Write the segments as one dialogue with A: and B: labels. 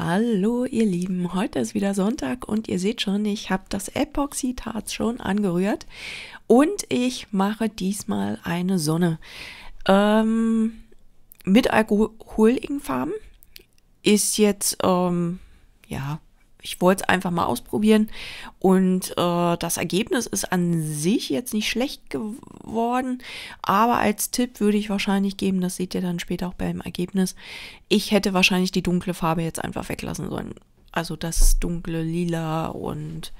A: Hallo ihr Lieben, heute ist wieder Sonntag und ihr seht schon, ich habe das Epoxidharz schon angerührt und ich mache diesmal eine Sonne ähm, mit alkoholigen Farben. Ist jetzt, ähm, ja, ich wollte es einfach mal ausprobieren und äh, das Ergebnis ist an sich jetzt nicht schlecht geworden, aber als Tipp würde ich wahrscheinlich geben, das seht ihr dann später auch beim Ergebnis, ich hätte wahrscheinlich die dunkle Farbe jetzt einfach weglassen sollen. Also das dunkle Lila und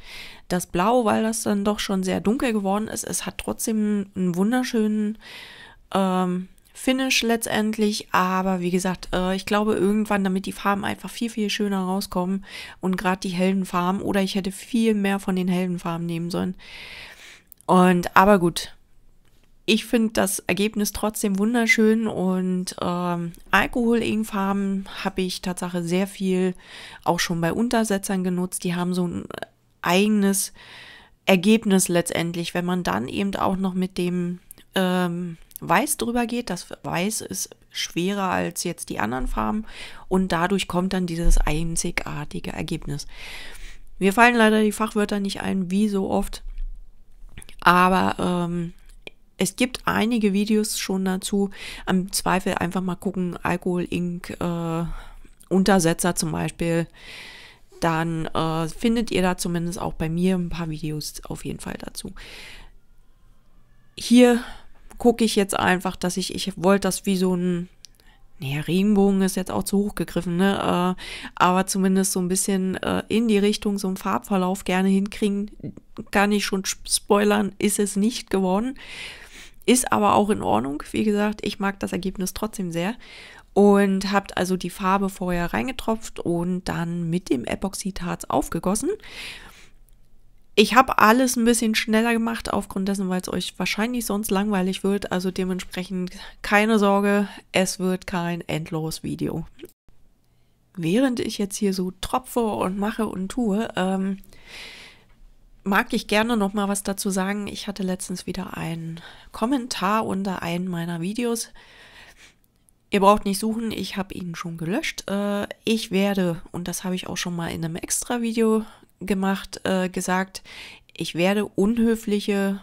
A: das Blau, weil das dann doch schon sehr dunkel geworden ist. Es hat trotzdem einen wunderschönen ähm, Finish letztendlich. Aber wie gesagt, äh, ich glaube irgendwann, damit die Farben einfach viel, viel schöner rauskommen und gerade die hellen Farben oder ich hätte viel mehr von den hellen Farben nehmen sollen. Und aber gut, ich finde das Ergebnis trotzdem wunderschön und ähm, alkohol Farben habe ich Tatsache sehr viel auch schon bei Untersetzern genutzt. Die haben so ein äh, eigenes Ergebnis letztendlich, wenn man dann eben auch noch mit dem ähm, Weiß drüber geht. Das Weiß ist schwerer als jetzt die anderen Farben und dadurch kommt dann dieses einzigartige Ergebnis. Mir fallen leider die Fachwörter nicht ein, wie so oft, aber ähm, es gibt einige Videos schon dazu. Am Zweifel einfach mal gucken, Alkohol, Ink, äh, Untersetzer zum Beispiel. Dann äh, findet ihr da zumindest auch bei mir ein paar Videos auf jeden Fall dazu. Hier gucke ich jetzt einfach, dass ich, ich wollte das wie so ein, naja, Regenbogen ist jetzt auch zu hoch gegriffen, ne? Äh, aber zumindest so ein bisschen äh, in die Richtung, so einen Farbverlauf gerne hinkriegen. Kann ich schon spoilern, ist es nicht geworden. Ist aber auch in Ordnung. Wie gesagt, ich mag das Ergebnis trotzdem sehr. Und habt also die Farbe vorher reingetropft und dann mit dem Epoxidharz aufgegossen. Ich habe alles ein bisschen schneller gemacht, aufgrund dessen, weil es euch wahrscheinlich sonst langweilig wird. Also dementsprechend keine Sorge, es wird kein endloses Video. Während ich jetzt hier so tropfe und mache und tue, ähm, mag ich gerne noch mal was dazu sagen. Ich hatte letztens wieder einen Kommentar unter einem meiner Videos. Ihr braucht nicht suchen, ich habe ihn schon gelöscht. Äh, ich werde, und das habe ich auch schon mal in einem extra Video gemacht, äh, gesagt, ich werde unhöfliche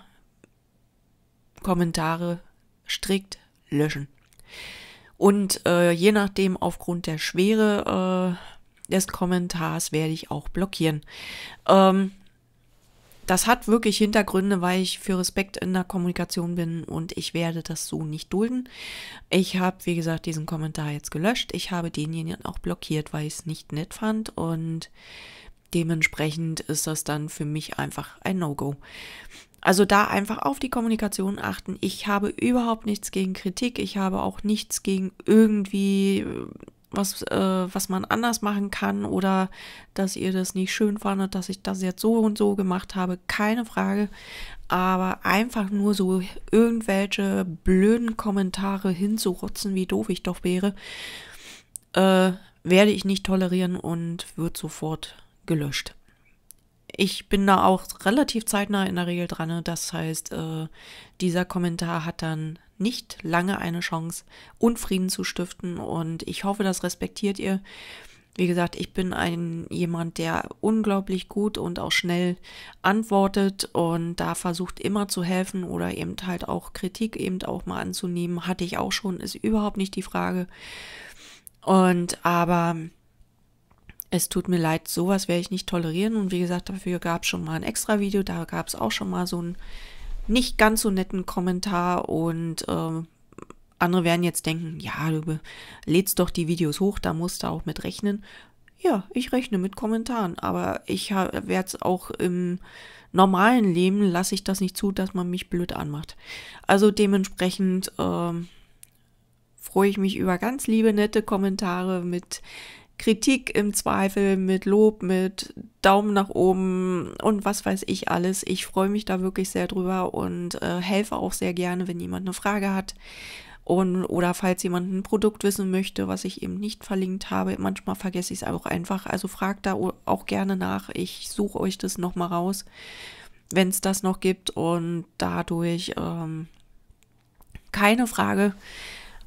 A: Kommentare strikt löschen. Und äh, je nachdem, aufgrund der Schwere äh, des Kommentars, werde ich auch blockieren. Ähm, das hat wirklich Hintergründe, weil ich für Respekt in der Kommunikation bin und ich werde das so nicht dulden. Ich habe, wie gesagt, diesen Kommentar jetzt gelöscht. Ich habe denjenigen auch blockiert, weil ich es nicht nett fand und Dementsprechend ist das dann für mich einfach ein No-Go. Also da einfach auf die Kommunikation achten. Ich habe überhaupt nichts gegen Kritik. Ich habe auch nichts gegen irgendwie äh, was, äh, was man anders machen kann oder dass ihr das nicht schön fandet, dass ich das jetzt so und so gemacht habe. Keine Frage. Aber einfach nur so irgendwelche blöden Kommentare hinzurotzen, wie doof ich doch wäre, äh, werde ich nicht tolerieren und wird sofort gelöscht. Ich bin da auch relativ zeitnah in der Regel dran. Ne? Das heißt, äh, dieser Kommentar hat dann nicht lange eine Chance, Unfrieden zu stiften. Und ich hoffe, das respektiert ihr. Wie gesagt, ich bin ein jemand, der unglaublich gut und auch schnell antwortet und da versucht immer zu helfen oder eben halt auch Kritik eben auch mal anzunehmen. Hatte ich auch schon, ist überhaupt nicht die Frage. Und aber es tut mir leid, sowas werde ich nicht tolerieren. Und wie gesagt, dafür gab es schon mal ein extra Video, da gab es auch schon mal so einen nicht ganz so netten Kommentar. Und äh, andere werden jetzt denken, ja, du lädst doch die Videos hoch, da musst du auch mit rechnen. Ja, ich rechne mit Kommentaren, aber ich werde es auch im normalen Leben, lasse ich das nicht zu, dass man mich blöd anmacht. Also dementsprechend äh, freue ich mich über ganz liebe, nette Kommentare mit Kritik im Zweifel, mit Lob, mit Daumen nach oben und was weiß ich alles. Ich freue mich da wirklich sehr drüber und äh, helfe auch sehr gerne, wenn jemand eine Frage hat. Und, oder falls jemand ein Produkt wissen möchte, was ich eben nicht verlinkt habe, manchmal vergesse ich es auch einfach. Also fragt da auch gerne nach. Ich suche euch das nochmal raus, wenn es das noch gibt. Und dadurch ähm, keine Frage.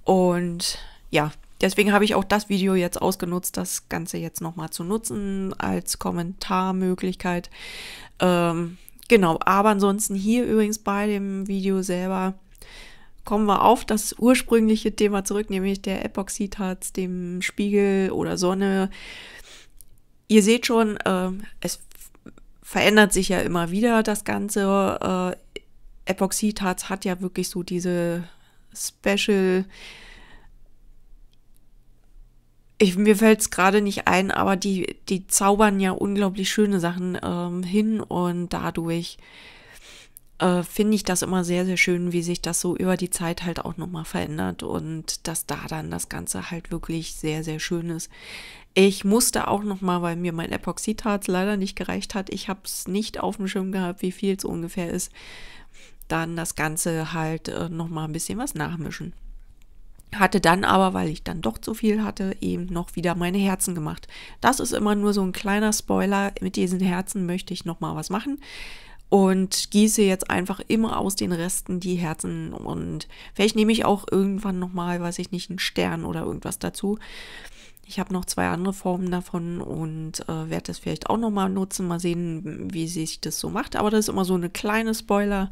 A: Und ja, Deswegen habe ich auch das Video jetzt ausgenutzt, das Ganze jetzt nochmal zu nutzen als Kommentarmöglichkeit. Ähm, genau, aber ansonsten hier übrigens bei dem Video selber kommen wir auf das ursprüngliche Thema zurück, nämlich der Epoxidharz, dem Spiegel oder Sonne. Ihr seht schon, äh, es verändert sich ja immer wieder das Ganze. Äh, Epoxidharz hat ja wirklich so diese Special- ich, mir fällt es gerade nicht ein, aber die, die zaubern ja unglaublich schöne Sachen ähm, hin und dadurch äh, finde ich das immer sehr, sehr schön, wie sich das so über die Zeit halt auch nochmal verändert und dass da dann das Ganze halt wirklich sehr, sehr schön ist. Ich musste auch nochmal, weil mir mein Epoxidharz leider nicht gereicht hat, ich habe es nicht auf dem Schirm gehabt, wie viel es ungefähr ist, dann das Ganze halt äh, nochmal ein bisschen was nachmischen hatte dann aber, weil ich dann doch zu viel hatte, eben noch wieder meine Herzen gemacht. Das ist immer nur so ein kleiner Spoiler. Mit diesen Herzen möchte ich nochmal was machen und gieße jetzt einfach immer aus den Resten die Herzen und vielleicht nehme ich auch irgendwann nochmal, weiß ich nicht, einen Stern oder irgendwas dazu. Ich habe noch zwei andere Formen davon und äh, werde das vielleicht auch nochmal nutzen, mal sehen, wie sich das so macht. Aber das ist immer so eine kleine Spoiler,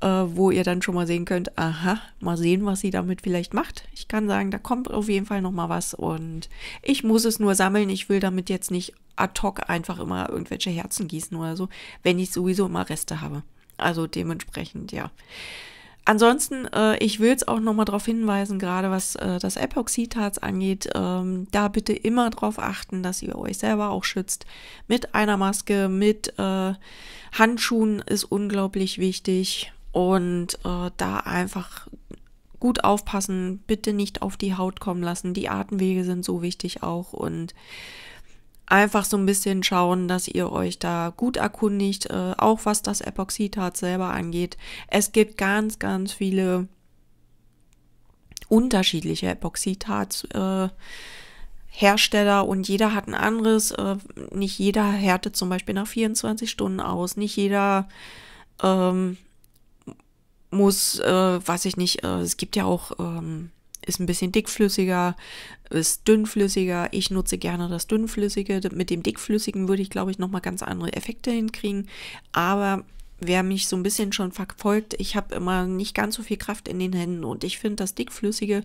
A: äh, wo ihr dann schon mal sehen könnt, aha, mal sehen, was sie damit vielleicht macht. Ich kann sagen, da kommt auf jeden Fall nochmal was und ich muss es nur sammeln. Ich will damit jetzt nicht ad hoc einfach immer irgendwelche Herzen gießen oder so, wenn ich sowieso immer Reste habe. Also dementsprechend, ja. Ansonsten, äh, ich will es auch nochmal darauf hinweisen, gerade was äh, das Epoxidharz angeht, ähm, da bitte immer darauf achten, dass ihr euch selber auch schützt. Mit einer Maske, mit äh, Handschuhen ist unglaublich wichtig. Und äh, da einfach gut aufpassen, bitte nicht auf die Haut kommen lassen. Die Atemwege sind so wichtig auch und einfach so ein bisschen schauen, dass ihr euch da gut erkundigt, äh, auch was das Epoxidharz selber angeht. Es gibt ganz, ganz viele unterschiedliche Epoxidharz. Äh, Hersteller und jeder hat ein anderes. Äh, nicht jeder härtet zum Beispiel nach 24 Stunden aus. Nicht jeder ähm, muss, äh, weiß ich nicht, äh, es gibt ja auch, ähm, ist ein bisschen dickflüssiger, ist dünnflüssiger. Ich nutze gerne das dünnflüssige. Mit dem dickflüssigen würde ich, glaube ich, nochmal ganz andere Effekte hinkriegen. Aber wer mich so ein bisschen schon verfolgt, ich habe immer nicht ganz so viel Kraft in den Händen und ich finde, das dickflüssige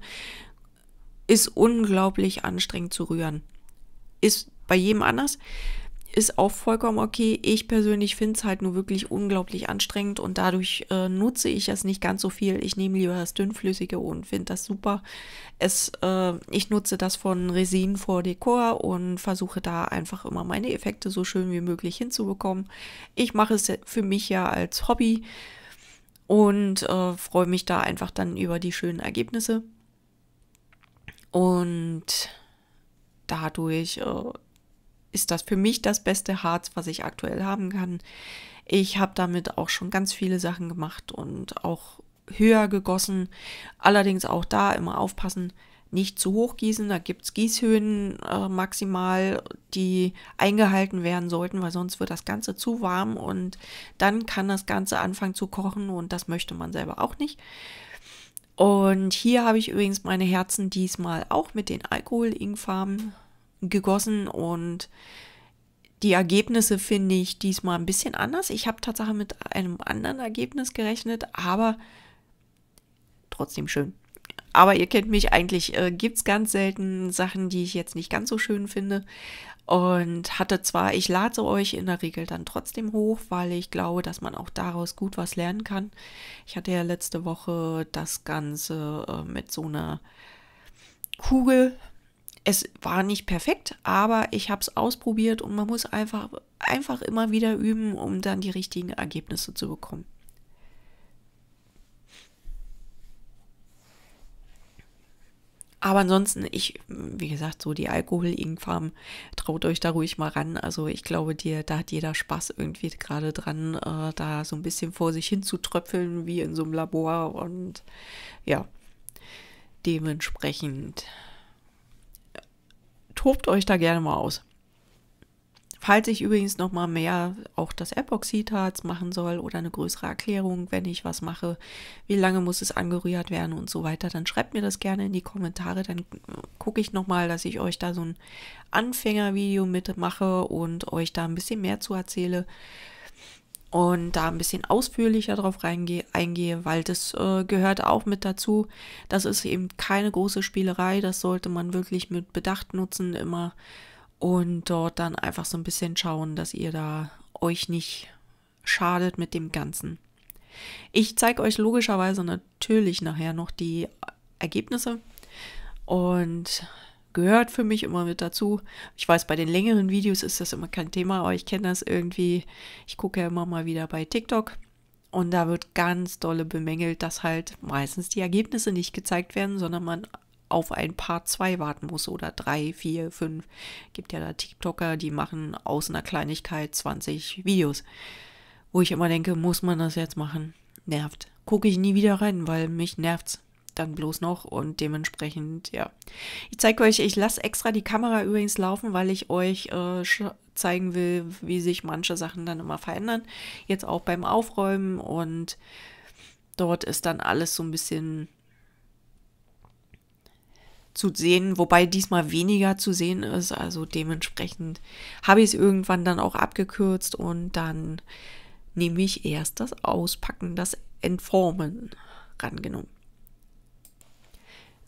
A: ist unglaublich anstrengend zu rühren. Ist bei jedem anders ist auch vollkommen okay. Ich persönlich finde es halt nur wirklich unglaublich anstrengend und dadurch äh, nutze ich es nicht ganz so viel. Ich nehme lieber das Dünnflüssige und finde das super. Es, äh, ich nutze das von Resin vor Dekor und versuche da einfach immer meine Effekte so schön wie möglich hinzubekommen. Ich mache es für mich ja als Hobby und äh, freue mich da einfach dann über die schönen Ergebnisse. Und dadurch äh, ist das für mich das beste Harz, was ich aktuell haben kann. Ich habe damit auch schon ganz viele Sachen gemacht und auch höher gegossen. Allerdings auch da immer aufpassen, nicht zu hoch gießen. Da gibt es Gießhöhen äh, maximal, die eingehalten werden sollten, weil sonst wird das Ganze zu warm und dann kann das Ganze anfangen zu kochen und das möchte man selber auch nicht. Und hier habe ich übrigens meine Herzen diesmal auch mit den Alkohol-Ing-Farben gegossen und die Ergebnisse finde ich diesmal ein bisschen anders. Ich habe tatsächlich mit einem anderen Ergebnis gerechnet, aber trotzdem schön. Aber ihr kennt mich eigentlich, äh, gibt es ganz selten Sachen, die ich jetzt nicht ganz so schön finde. Und hatte zwar, ich lade sie euch in der Regel dann trotzdem hoch, weil ich glaube, dass man auch daraus gut was lernen kann. Ich hatte ja letzte Woche das Ganze äh, mit so einer Kugel es war nicht perfekt, aber ich habe es ausprobiert und man muss einfach, einfach immer wieder üben, um dann die richtigen Ergebnisse zu bekommen. Aber ansonsten, ich, wie gesagt, so die Alkohol-Ingfarben, traut euch da ruhig mal ran. Also ich glaube dir, da hat jeder Spaß irgendwie gerade dran, äh, da so ein bisschen vor sich hin zu tröpfeln, wie in so einem Labor. Und ja, dementsprechend tobt euch da gerne mal aus. Falls ich übrigens noch mal mehr auch das Epoxidharz machen soll oder eine größere Erklärung, wenn ich was mache, wie lange muss es angerührt werden und so weiter, dann schreibt mir das gerne in die Kommentare, dann gucke ich noch mal, dass ich euch da so ein Anfängervideo mitmache und euch da ein bisschen mehr zu erzähle und da ein bisschen ausführlicher drauf reingehe, eingehe, weil das äh, gehört auch mit dazu. Das ist eben keine große Spielerei, das sollte man wirklich mit Bedacht nutzen immer und dort dann einfach so ein bisschen schauen, dass ihr da euch nicht schadet mit dem Ganzen. Ich zeige euch logischerweise natürlich nachher noch die Ergebnisse und gehört für mich immer mit dazu. Ich weiß, bei den längeren Videos ist das immer kein Thema, aber ich kenne das irgendwie. Ich gucke ja immer mal wieder bei TikTok und da wird ganz dolle bemängelt, dass halt meistens die Ergebnisse nicht gezeigt werden, sondern man auf ein paar zwei warten muss oder 3, 4, 5. Gibt ja da TikToker, die machen aus einer Kleinigkeit 20 Videos. Wo ich immer denke, muss man das jetzt machen? Nervt. Gucke ich nie wieder rein, weil mich nervt's dann bloß noch und dementsprechend, ja. Ich zeige euch, ich lasse extra die Kamera übrigens laufen, weil ich euch äh, zeigen will, wie sich manche Sachen dann immer verändern. Jetzt auch beim Aufräumen und dort ist dann alles so ein bisschen zu sehen, wobei diesmal weniger zu sehen ist. Also dementsprechend habe ich es irgendwann dann auch abgekürzt und dann nehme ich erst das Auspacken, das Entformen rangenommen.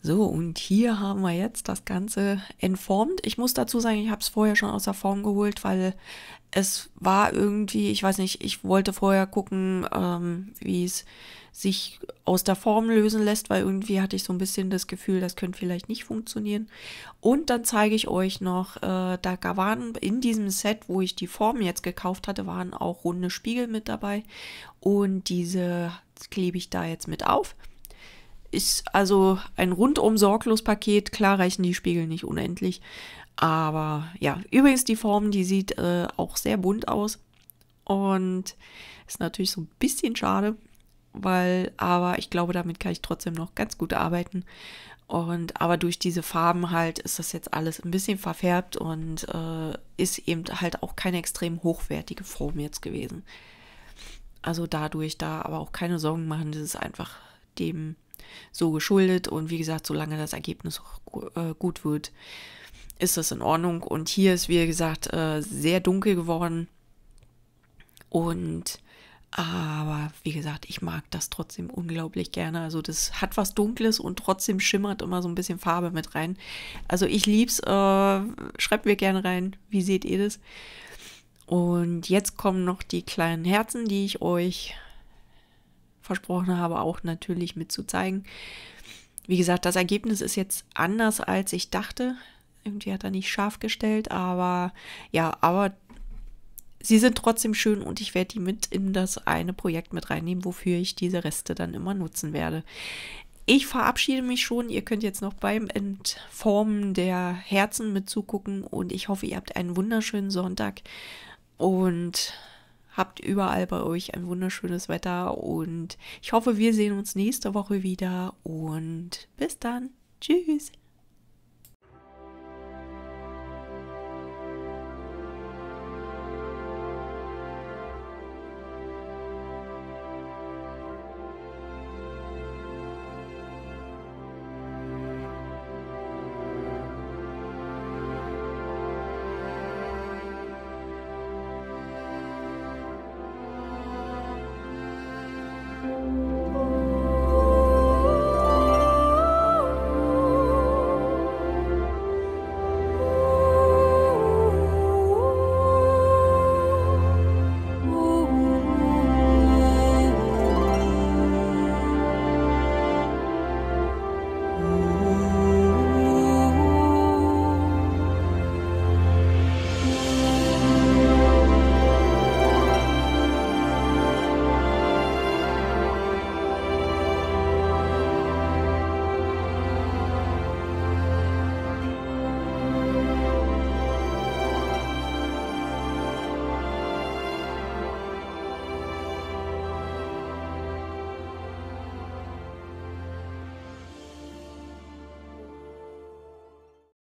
A: So, und hier haben wir jetzt das Ganze entformt. Ich muss dazu sagen, ich habe es vorher schon aus der Form geholt, weil es war irgendwie, ich weiß nicht, ich wollte vorher gucken, ähm, wie es sich aus der Form lösen lässt, weil irgendwie hatte ich so ein bisschen das Gefühl, das könnte vielleicht nicht funktionieren. Und dann zeige ich euch noch, äh, da waren in diesem Set, wo ich die Form jetzt gekauft hatte, waren auch runde Spiegel mit dabei und diese klebe ich da jetzt mit auf. Ist also ein rundum sorglos Paket. Klar reichen die Spiegel nicht unendlich. Aber ja, übrigens die Form, die sieht äh, auch sehr bunt aus. Und ist natürlich so ein bisschen schade, weil, aber ich glaube, damit kann ich trotzdem noch ganz gut arbeiten. Und aber durch diese Farben halt ist das jetzt alles ein bisschen verfärbt und äh, ist eben halt auch keine extrem hochwertige Form jetzt gewesen. Also dadurch da aber auch keine Sorgen machen, das ist einfach dem so geschuldet. Und wie gesagt, solange das Ergebnis auch äh, gut wird, ist das in Ordnung. Und hier ist, wie gesagt, äh, sehr dunkel geworden. Und aber wie gesagt, ich mag das trotzdem unglaublich gerne. Also das hat was Dunkles und trotzdem schimmert immer so ein bisschen Farbe mit rein. Also ich lieb's. Äh, schreibt mir gerne rein, wie seht ihr das? Und jetzt kommen noch die kleinen Herzen, die ich euch versprochen habe, auch natürlich mitzuzeigen. Wie gesagt, das Ergebnis ist jetzt anders, als ich dachte. Irgendwie hat er nicht scharf gestellt, aber ja, aber sie sind trotzdem schön und ich werde die mit in das eine Projekt mit reinnehmen, wofür ich diese Reste dann immer nutzen werde. Ich verabschiede mich schon. Ihr könnt jetzt noch beim Entformen der Herzen mit zugucken und ich hoffe, ihr habt einen wunderschönen Sonntag und Habt überall bei euch ein wunderschönes Wetter und ich hoffe, wir sehen uns nächste Woche wieder und bis dann. Tschüss.